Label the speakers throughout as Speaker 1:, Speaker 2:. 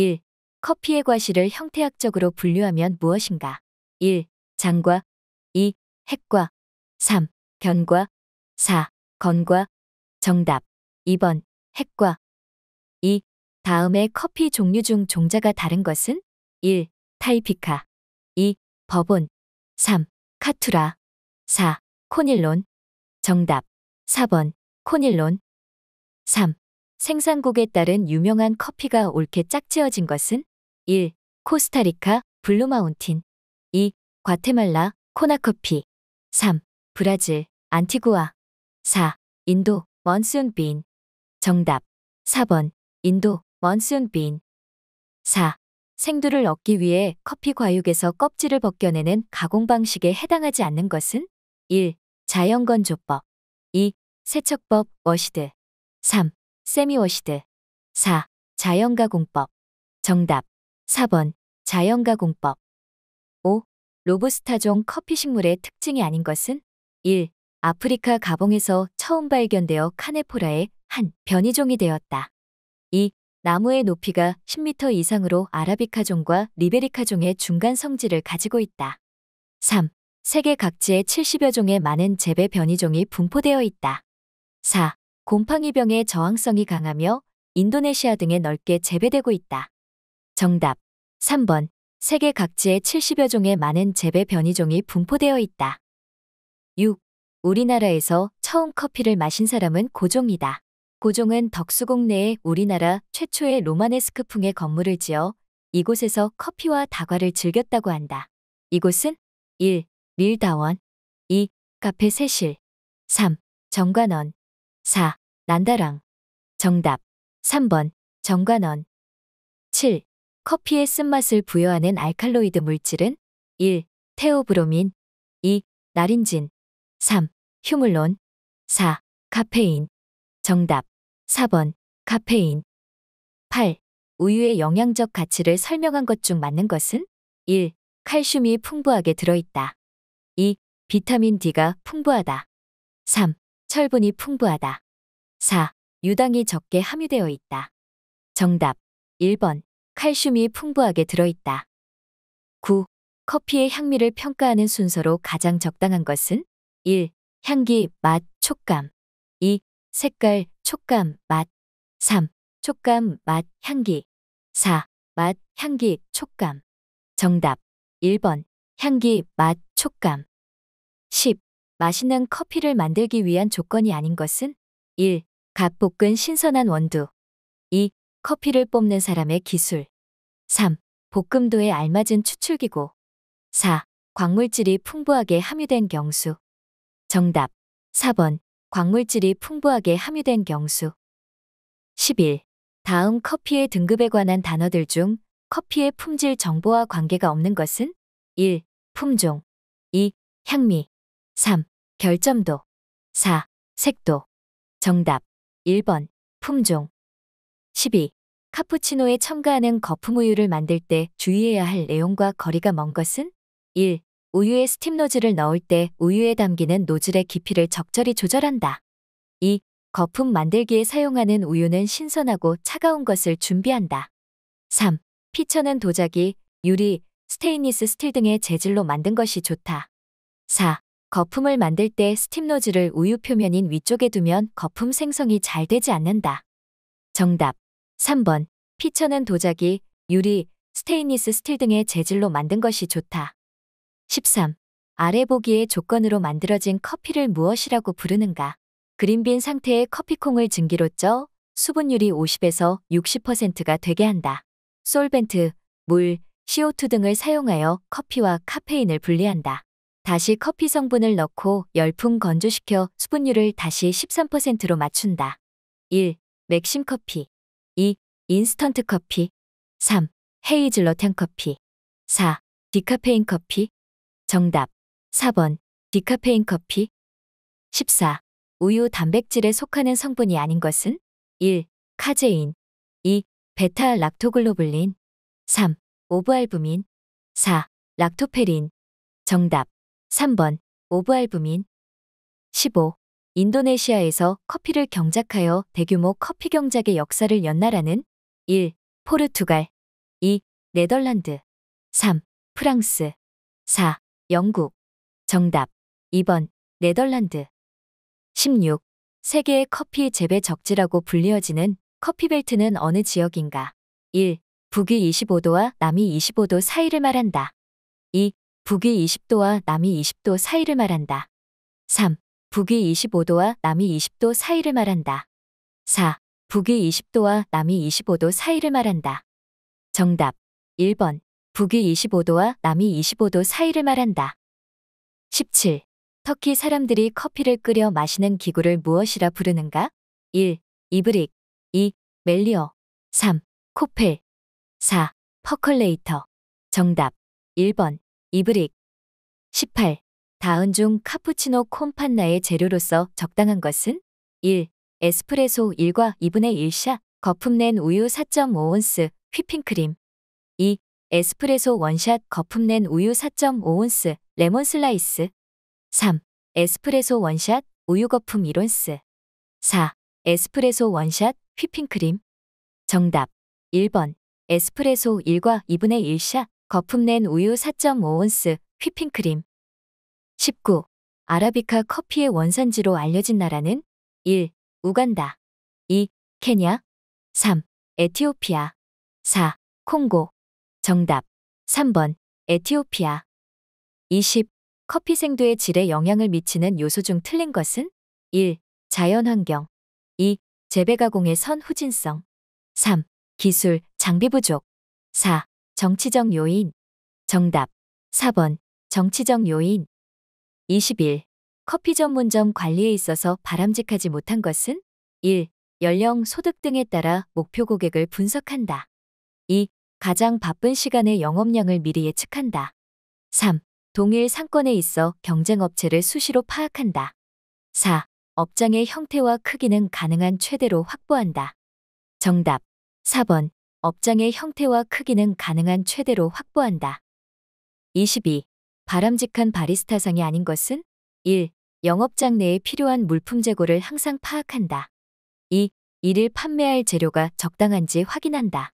Speaker 1: 1. 커피의 과실을 형태학적으로 분류하면 무엇인가? 1. 장과 2. 핵과 3. 변과 4. 건과 정답 2번 핵과 2. 다음의 커피 종류 중 종자가 다른 것은? 1. 타이피카 2. 버본 3. 카투라 4. 코닐론 정답 4번 코닐론 3. 생산국에 따른 유명한 커피가 옳게 짝지어진 것은 1. 코스타리카 블루마운틴 2. 과테말라 코나커피 3. 브라질 안티구아 4. 인도 먼순빈 정답 4번 인도 먼순빈 4. 생두를 얻기 위해 커피 과육에서 껍질을 벗겨내는 가공 방식에 해당하지 않는 것은 1. 자연건조법 2. 세척법 워시드 3. 세미워시드 4. 자연가공법 정답 4번 자연가공법 5. 로부스타종 커피 식물의 특징이 아닌 것은 1. 아프리카 가봉에서 처음 발견되어 카네포라의 한 변이종이 되었다. 2. 나무의 높이가 10m 이상으로 아라비카종과 리베리카종의 중간 성질을 가지고 있다. 3. 세계 각지의 70여 종의 많은 재배 변이종이 분포되어 있다. 4. 곰팡이병의 저항성이 강하며 인도네시아 등에 넓게 재배되고 있다. 정답 3번 세계 각지의 70여 종의 많은 재배 변이종이 분포되어 있다. 6. 우리나라에서 처음 커피를 마신 사람은 고종이다. 고종은 덕수궁 내에 우리나라 최초의 로마네스크풍의 건물을 지어 이곳에서 커피와 다과를 즐겼다고 한다. 이곳은 1. 밀다원 2. 카페 세실 3. 정관원 4. 난다랑. 정답. 3번. 정관원. 7. 커피의 쓴맛을 부여하는 알칼로이드 물질은 1. 테오브로민 2. 나린진 3. 휴물론 4. 카페인 정답 4번 카페인 8. 우유의 영양적 가치를 설명한 것 중 맞는 것은 1. 칼슘이 풍부하게 들어있다 2. 비타민 D가 풍부하다 3. 철분이 풍부하다. 4. 유당이 적게 함유되어 있다. 정답 1번 칼슘이 풍부하게 들어있다. 9. 커피의 향미를 평가하는 순서로 가장 적당한 것은 1. 향기, 맛, 촉감 2. 색깔, 촉감, 맛 3. 촉감, 맛, 향기 4. 맛, 향기, 촉감 정답 1번 향기, 맛, 촉감 맛있는 커피를 만들기 위한 조건이 아닌 것은 1. 갓 볶은 신선한 원두 2. 커피를 뽑는 사람의 기술 3. 볶음도에 알맞은 추출기고 4. 광물질이 풍부하게 함유된 경수 정답 4번 광물질이 풍부하게 함유된 경수 11. 다음 커피의 등급에 관한 단어들 중 커피의 품질 정보와 관계가 없는 것은 1. 품종 2. 향미 3. 결점도 4. 색도 정답 1번 품종 12. 카푸치노에 첨가하는 거품우유를 만들 때 주의해야 할 내용과 거리가 먼 것은 1. 우유에 스팀 노즐을 넣을 때 우유에 담기는 노즐의 깊이를 적절히 조절한다. 2. 거품 만들기에 사용하는 우유는 신선하고 차가운 것을 준비한다. 3. 피처는 도자기, 유리, 스테인리스 스틸 등의 재질로 만든 것이 좋다. 4. 거품을 만들 때 스팀 노즐을 우유 표면인 위쪽에 두면 거품 생성이 잘 되지 않는다. 정답 3번 피처는 도자기, 유리, 스테인리스 스틸 등의 재질로 만든 것이 좋다. 13. 아래 보기의 조건으로 만들어진 커피를 무엇이라고 부르는가? 그린빈 상태의 커피콩을 증기로 쪄 수분율이 50에서 60%가 되게 한다. 솔벤트, 물, CO2 등을 사용하여 커피와 카페인을 분리한다. 다시 커피 성분을 넣고 열풍 건조시켜 수분율을 다시 13%로 맞춘다. 1. 맥심 커피 2. 인스턴트 커피 3. 헤이즐넛 향 커피 4. 디카페인 커피 정답 4번 디카페인 커피 14. 우유 단백질에 속하는 성분이 아닌 것은 1. 카제인 2. 베타 락토글로블린 3. 오브알부민 4. 락토페린 정답 3번 오브알부민 15. 인도네시아에서 커피를 경작하여 대규모 커피 경작의 역사를 연나라는 1. 포르투갈 2. 네덜란드 3. 프랑스 4. 영국 정답 2번 네덜란드 16. 세계의 커피 재배 적지라고 불리어지는 커피벨트는 어느 지역인가? 1. 북위 25도와 남위 25도 사이를 말한다. 2. 북위 20도와 남위 20도 사이를 말한다. 3. 북위 25도와 남위 20도 사이를 말한다. 4. 북위 20도와 남위 25도 사이를 말한다. 정답 1번 북위 25도와 남위 25도 사이를 말한다. 17. 터키 사람들이 커피를 끓여 마시는 기구를 무엇이라 부르는가? 1. 이브릭 2. 멜리어 3. 코펠 4. 퍼컬레이터 정답 1번 이브릭 18. 다은 중 카푸치노 콤판나의 재료로서 적당한 것은 1. 에스프레소 1과 2분의 1샷, 거품낸 우유 4.5온스, 휘핑크림 2. 에스프레소 1샷 거품낸 우유 4.5온스, 레몬 슬라이스 3. 에스프레소 1샷 우유 거품 1온스 4. 에스프레소 1샷 휘핑크림 정답 1번 에스프레소 1과 2분의 1샷 거품낸 우유 4.5온스, 휘핑크림. 19. 아라비카 커피의 원산지로 알려진 나라는 1. 우간다 2. 케냐 3. 에티오피아 4. 콩고 정답 3번 에티오피아 20. 커피 생두의 질에 영향을 미치는 요소 중 틀린 것은 1. 자연환경 2. 재배가공의 선 후진성 3. 기술, 장비 부족 4. 정치적 요인. 정답. 4번. 정치적 요인. 21. 커피 전문점 관리에 있어서 바람직하지 못한 것은? 1. 연령, 소득 등에 따라 목표 고객을 분석한다. 2. 가장 바쁜 시간에 영업량을 미리 예측한다. 3. 동일 상권에 있어 경쟁 업체를 수시로 파악한다. 4. 업장의 형태와 크기는 가능한 최대로 확보한다. 정답. 4번. 업장의 형태와 크기는 가능한 최대로 확보한다. 22. 바람직한 바리스타상이 아닌 것은 1. 영업장 내에 필요한 물품 재고를 항상 파악한다. 2. 이를 판매할 재료가 적당한지 확인한다.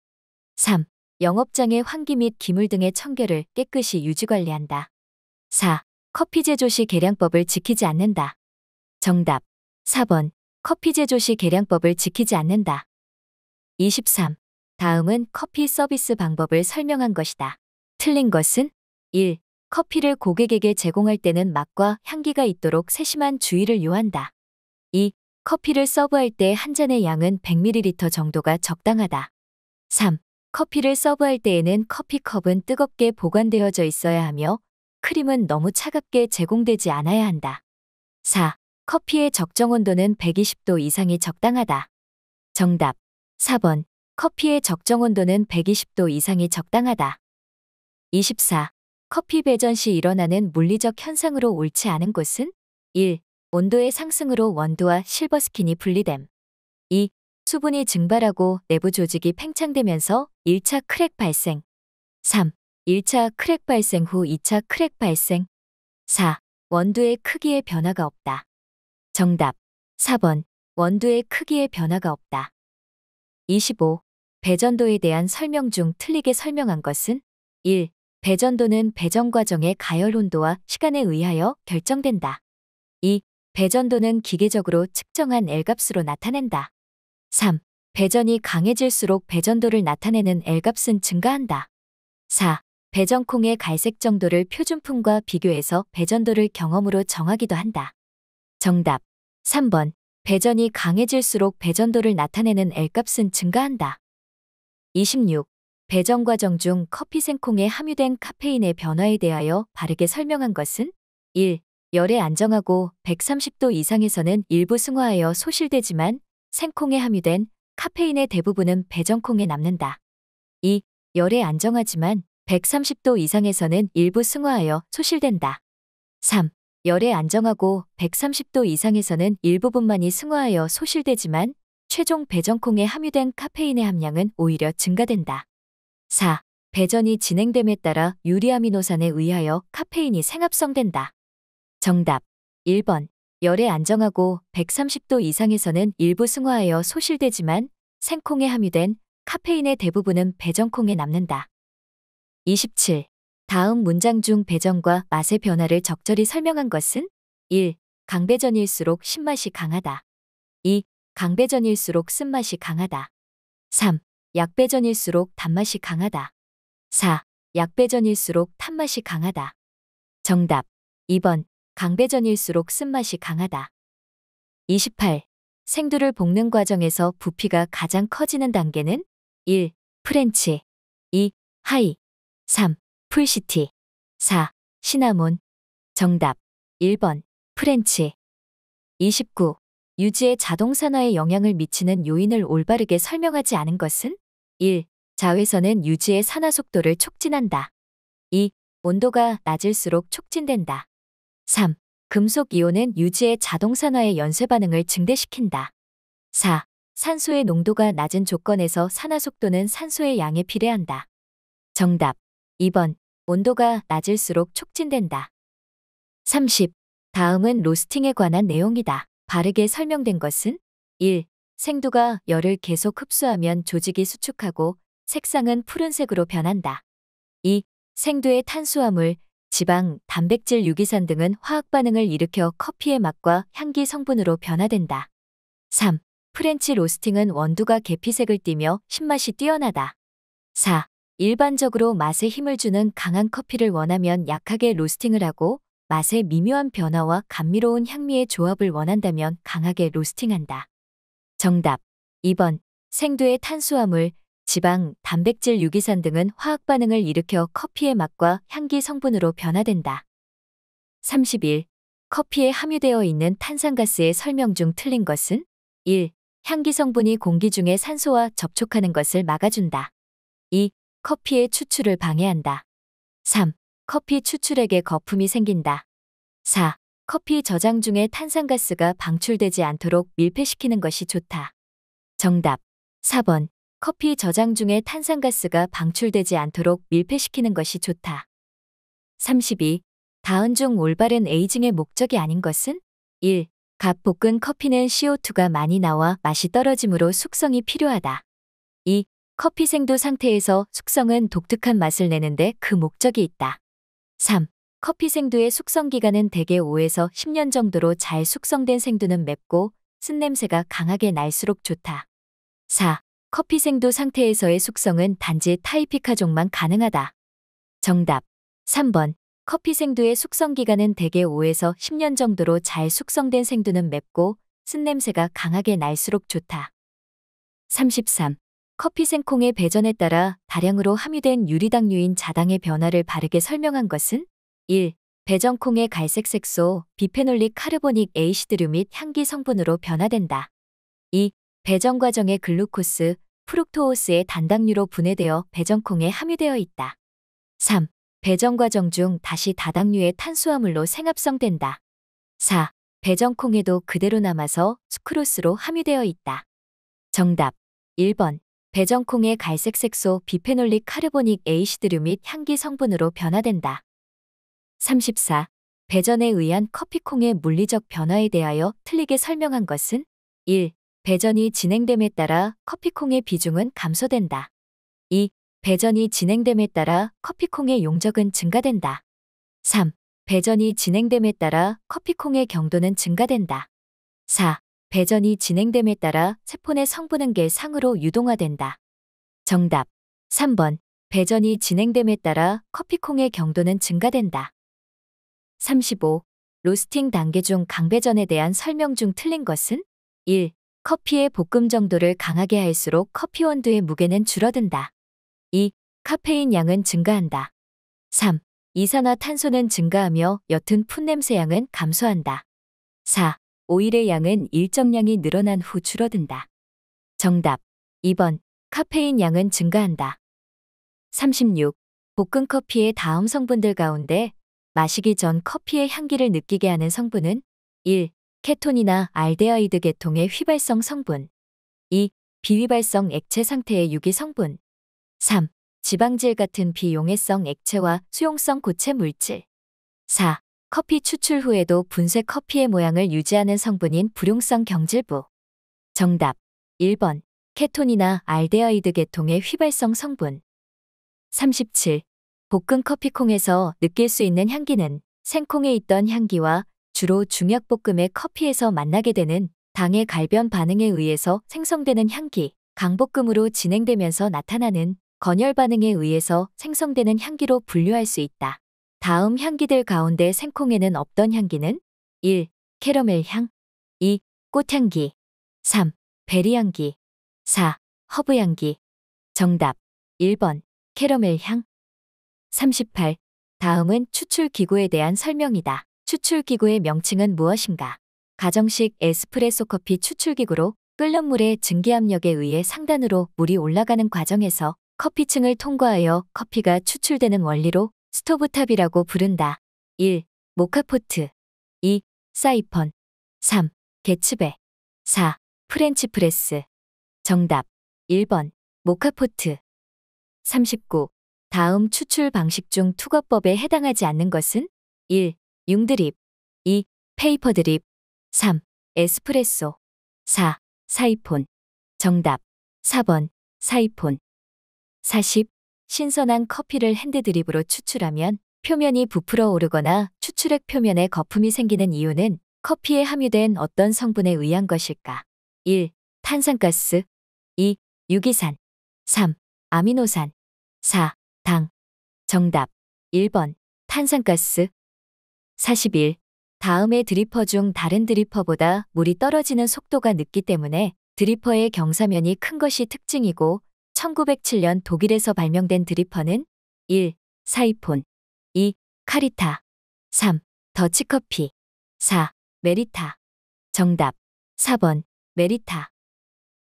Speaker 1: 3. 영업장의 환기 및 기물 등의 청결을 깨끗이 유지관리한다. 4. 커피 제조 시 계량법을 지키지 않는다. 정답 4번 커피 제조 시 계량법을 지키지 않는다. 23. 다음은 커피 서비스 방법을 설명한 것이다. 틀린 것은 1. 커피를 고객에게 제공할 때는 맛과 향기가 있도록 세심한 주의를 요한다. 2. 커피를 서브할 때 한 잔의 양은 100ml 정도가 적당하다. 3. 커피를 서브할 때에는 커피컵은 뜨겁게 보관되어져 있어야 하며 크림은 너무 차갑게 제공되지 않아야 한다. 4. 커피의 적정 온도는 120도 이상이 적당하다. 정답 4번 커피의 적정 온도는 120도 이상이 적당하다. 24. 커피 배전 시 일어나는 물리적 현상으로 옳지 않은 곳은 1. 온도의 상승으로 원두와 실버스킨이 분리됨. 2. 수분이 증발하고 내부 조직이 팽창되면서 1차 크랙 발생. 3. 1차 크랙 발생 후 2차 크랙 발생. 4. 원두의 크기에 변화가 없다. 정답. 4번. 원두의 크기에 변화가 없다. 25. 배전도에 대한 설명 중 틀리게 설명한 것은 1. 배전도는 배전 과정의 가열 온도와 시간에 의하여 결정된다. 2. 배전도는 기계적으로 측정한 L값으로 나타낸다. 3. 배전이 강해질수록 배전도를 나타내는 L값은 증가한다. 4. 배전콩의 갈색 정도를 표준품과 비교해서 배전도를 경험으로 정하기도 한다. 정답 3번 배전이 강해질수록 배전도를 나타내는 L값은 증가한다. 26. 배정 과정 중 커피 생콩에 함유된 카페인의 변화에 대하여 바르게 설명한 것은 1. 열에 안정하고 130도 이상에서는 일부 승화하여 소실되지만 생콩에 함유된 카페인의 대부분은 배정콩에 남는다. 2. 열에 안정하지만 130도 이상에서는 일부 승화하여 소실된다. 3. 열에 안정하고 130도 이상에서는 일부분만이 승화하여 소실되지만 최종 배전콩에 함유된 카페인의 함량은 오히려 증가된다. 4. 배전이 진행됨에 따라 유리아미노산에 의하여 카페인이 생합성된다. 정답 1번 열에 안정하고 130도 이상에서는 일부 승화하여 소실되지만 생콩에 함유된 카페인의 대부분은 배전콩에 남는다. 27. 다음 문장 중 배전과 맛의 변화를 적절히 설명한 것은 1. 강배전일수록 신맛이 강하다. 2. 강배전일수록 쓴맛이 강하다. 3. 약배전일수록 단맛이 강하다. 4. 약배전일수록 탄맛이 강하다. 정답 2번 강배전일수록 쓴맛이 강하다. 28. 생두를 볶는 과정에서 부피가 가장 커지는 단계는 1. 프렌치 2. 하이 3. 풀시티 4. 시나몬 정답 1번 프렌치 29. 유지의 자동산화에 영향을 미치는 요인을 올바르게 설명하지 않은 것은 1. 자외선은 유지의 산화 속도를 촉진한다. 2. 온도가 낮을수록 촉진된다. 3. 금속 이온은 유지의 자동산화의 연쇄 반응을 증대시킨다. 4. 산소의 농도가 낮은 조건에서 산화 속도는 산소의 양에 비례한다. 정답 2번 온도가 낮을수록 촉진된다. 30. 다음은 로스팅에 관한 내용이다. 바르게 설명된 것은 1. 생두가 열을 계속 흡수하면 조직이 수축하고 색상은 푸른색으로 변한다. 2. 생두의 탄수화물, 지방, 단백질, 유기산 등은 화학 반응을 일으켜 커피의 맛과 향기 성분으로 변화된다. 3. 프렌치 로스팅은 원두가 계피색을 띠며 신맛이 뛰어나다. 4. 일반적으로 맛에 힘을 주는 강한 커피를 원하면 약하게 로스팅을 하고 맛의 미묘한 변화와 감미로운 향미의 조합을 원한다면 강하게 로스팅한다. 정답 2번 생두의 탄수화물, 지방, 단백질, 유기산 등은 화학 반응을 일으켜 커피의 맛과 향기 성분으로 변화된다. 31. 커피에 함유되어 있는 탄산가스의 설명 중 틀린 것은 1. 향기 성분이 공기 중에 산소와 접촉하는 것을 막아준다. 2. 커피의 추출을 방해한다. 3. 커피 추출액에 거품이 생긴다. 4. 커피 저장 중에 탄산가스가 방출되지 않도록 밀폐시키는 것이 좋다. 정답 4번. 커피 저장 중에 탄산가스가 방출되지 않도록 밀폐시키는 것이 좋다. 32. 다은 중 올바른 에이징의 목적이 아닌 것은? 1. 갓 볶은 커피는 CO2가 많이 나와 맛이 떨어지므로 숙성이 필요하다. 2. 커피 생도 상태에서 숙성은 독특한 맛을 내는데 그 목적이 있다. 3. 커피 생두의 숙성 기간은 대개 5에서 10년 정도로 잘 숙성된 생두는 맵고 쓴냄새가 강하게 날수록 좋다. 4. 커피 생두 상태에서의 숙성은 단지 타이피카종만 가능하다. 정답 3번 커피 생두의 숙성 기간은 대개 5에서 10년 정도로 잘 숙성된 생두는 맵고 쓴냄새가 강하게 날수록 좋다. 33. 커피 생콩의 배전에 따라 다량으로 함유된 유리당류인 자당의 변화를 바르게 설명한 것은 1. 배전콩의 갈색 색소, 비페놀릭 카르보닉 에이시드류 및 향기 성분으로 변화된다. 2. 배전 과정의 글루코스, 프룩토오스의 단당류로 분해되어 배전콩에 함유되어 있다. 3. 배전 과정 중 다시 다당류의 탄수화물로 생합성된다. 4. 배전콩에도 그대로 남아서 스크로스로 함유되어 있다. 정답 1번 배전콩의 갈색 색소 비페놀릭 카르보닉 에이시드류 및 향기 성분으로 변화된다. 34. 배전에 의한 커피콩의 물리적 변화에 대하여 틀리게 설명한 것은 1. 배전이 진행됨에 따라 커피콩의 비중은 감소된다. 2. 배전이 진행됨에 따라 커피콩의 용적은 증가된다. 3. 배전이 진행됨에 따라 커피콩의 경도는 증가된다. 4. 배전이 진행됨에 따라 세포내 성분은계 상으로 유동화된다. 정답 3번 배전이 진행됨에 따라 커피콩의 경도는 증가된다. 35. 로스팅 단계 중 강배전에 대한 설명 중 틀린 것은 1. 커피의 볶음 정도를 강하게 할수록 커피 원두의 무게는 줄어든다. 2. 카페인 양은 증가한다. 3. 이산화탄소는 증가하며 옅은 풋냄새 양은 감소한다. 4. 오일의 양은 일정량이 늘어난 후 줄어든다. 정답 2번 카페인 양은 증가한다. 36. 볶은 커피의 다음 성분들 가운데 마시기 전 커피의 향기를 느끼게 하는 성분은 1. 케톤이나 알데하이드 계통의 휘발성 성분 2. 비휘발성 액체 상태의 유기 성분 3. 지방질 같은 비용해성 액체와 수용성 고체 물질 4. 커피 추출 후에도 분쇄 커피의 모양을 유지하는 성분인 불용성 경질부. 정답 1번 케톤이나 알데하이드 계통의 휘발성 성분 37. 볶은 커피콩에서 느낄 수 있는 향기는 생콩에 있던 향기와 주로 중약볶음의 커피에서 만나게 되는 당의 갈변 반응에 의해서 생성되는 향기, 강볶음으로 진행되면서 나타나는 건열 반응에 의해서 생성되는 향기로 분류할 수 있다. 다음 향기들 가운데 생콩에는 없던 향기는 1. 캐러멜 향 2. 꽃향기 3. 베리향기 4. 허브향기 정답 1번 캐러멜 향 38. 다음은 추출기구에 대한 설명이다. 추출기구의 명칭은 무엇인가? 가정식 에스프레소 커피 추출기구로 끓는 물의 증기압력에 의해 상단으로 물이 올라가는 과정에서 커피층을 통과하여 커피가 추출되는 원리로 스토브탑이라고 부른다. 1. 모카포트 2. 사이펀 3. 개츠베 4. 프렌치 프레스 정답 1번 모카포트 39. 다음 추출 방식 중 투과법에 해당하지 않는 것은 1. 융드립 2. 페이퍼 드립 3. 에스프레소 4. 사이폰 정답 4번 사이폰 40. 신선한 커피를 핸드드립으로 추출하면 표면이 부풀어 오르거나 추출액 표면에 거품이 생기는 이유는 커피에 함유된 어떤 성분에 의한 것일까? 1. 탄산가스 2. 유기산 3. 아미노산 4. 당 정답 1번 탄산가스 41. 다음의 드리퍼 중 다른 드리퍼보다 물이 떨어지는 속도가 늦기 때문에 드리퍼의 경사면이 큰 것이 특징이고 1907년 독일에서 발명된 드리퍼는 1. 사이폰 2. 카리타 3. 더치커피 4. 메리타 정답 4번 메리타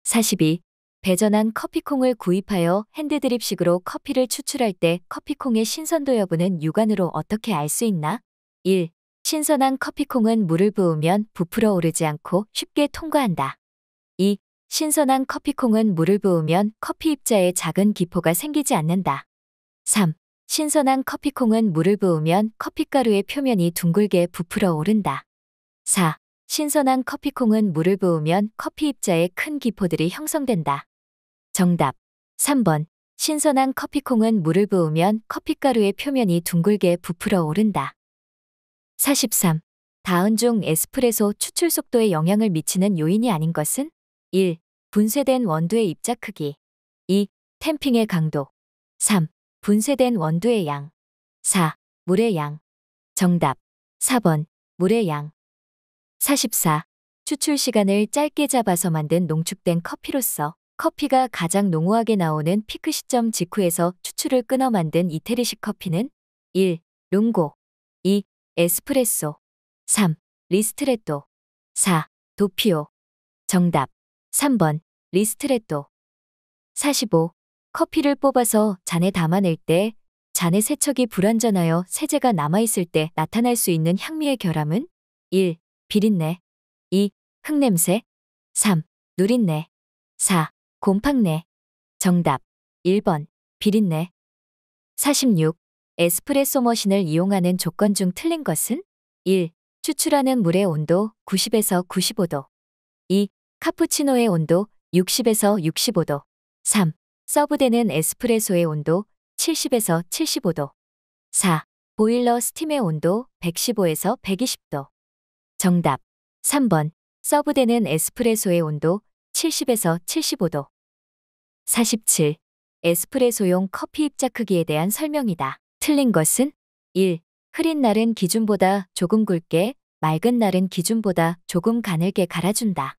Speaker 1: 42. 배전한 커피콩을 구입하여 핸드드립식으로 커피를 추출할 때 커피콩의 신선도 여부는 육안으로 어떻게 알 수 있나? 1. 신선한 커피콩은 물을 부으면 부풀어 오르지 않고 쉽게 통과한다. 2. 신선한 커피콩은 물을 부으면 커피 입자에 작은 기포가 생기지 않는다. 3. 신선한 커피콩은 물을 부으면 커피가루의 표면이 둥글게 부풀어 오른다. 4. 신선한 커피콩은 물을 부으면 커피 입자에 큰 기포들이 형성된다. 정답 3번 신선한 커피콩은 물을 부으면 커피가루의 표면이 둥글게 부풀어 오른다. 43. 다운 중 에스프레소 추출 속도에 영향을 미치는 요인이 아닌 것은? 1. 분쇄된 원두의 입자 크기 2. 템핑의 강도 3. 분쇄된 원두의 양 4. 물의 양 정답 4번 물의 양 44. 추출 시간을 짧게 잡아서 만든 농축된 커피로서 커피가 가장 농후하게 나오는 피크 시점 직후에서 추출을 끊어 만든 이태리식 커피는 1. 롱고 2. 에스프레소 3. 리스트레또 4. 도피오 정답 3번 리스트레또 45. 커피를 뽑아서 잔에 담아낼 때 잔의 세척이 불완전하여 세제가 남아있을 때 나타날 수 있는 향미의 결함은 1. 비린내 2. 흙냄새 3. 누린내 4. 곰팡내 정답 1번 비린내 46. 에스프레소 머신을 이용하는 조건 중 틀린 것은 1. 추출하는 물의 온도 90에서 95도 2. 카푸치노의 온도 60에서 65도. 3. 서브되는 에스프레소의 온도 70에서 75도. 4. 보일러 스팀의 온도 115에서 120도. 정답. 3번. 서브되는 에스프레소의 온도 70에서 75도. 47. 에스프레소용 커피 입자 크기에 대한 설명이다. 틀린 것은 1. 흐린 날은 기준보다 조금 굵게, 맑은 날은 기준보다 조금 가늘게 갈아준다.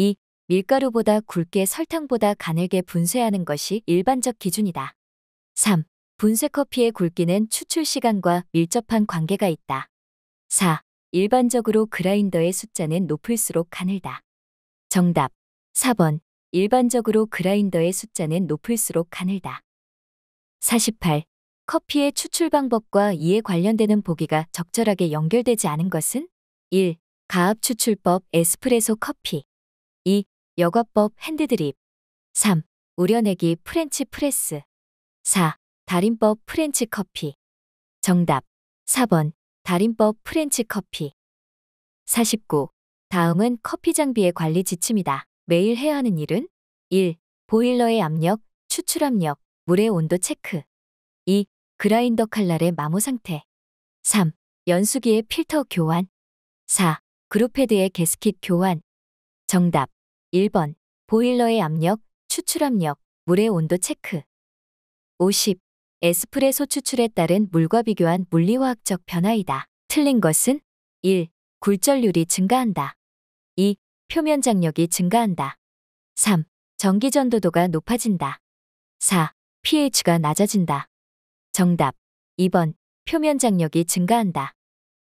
Speaker 1: 2. 밀가루보다 굵게 설탕보다 가늘게 분쇄하는 것이 일반적 기준이다. 3. 분쇄 커피의 굵기는 추출 시간과 밀접한 관계가 있다. 4. 일반적으로 그라인더의 숫자는 높을수록 가늘다. 정답 4번 일반적으로 그라인더의 숫자는 높을수록 가늘다. 48. 커피의 추출 방법과 이에 관련되는 보기가 적절하게 연결되지 않은 것은? 1. 가압 추출법 에스프레소 커피 여과법 핸드드립 3. 우려내기 프렌치 프레스 4. 달인법 프렌치 커피 정답 4번 달인법 프렌치 커피 49. 다음은 커피 장비의 관리 지침이다. 매일 해야 하는 일은 1. 보일러의 압력, 추출 압력, 물의 온도 체크 2. 그라인더 칼날의 마모 상태 3. 연수기의 필터 교환 4. 그룹헤드의 게스킷 교환 정답 1번. 보일러의 압력, 추출압력, 물의 온도 체크. 50. 에스프레소 추출에 따른 물과 비교한 물리화학적 변화이다. 틀린 것은 1. 굴절률이 증가한다. 2. 표면 장력이 증가한다. 3. 전기 전도도가 높아진다. 4. pH가 낮아진다. 정답 2번. 표면 장력이 증가한다.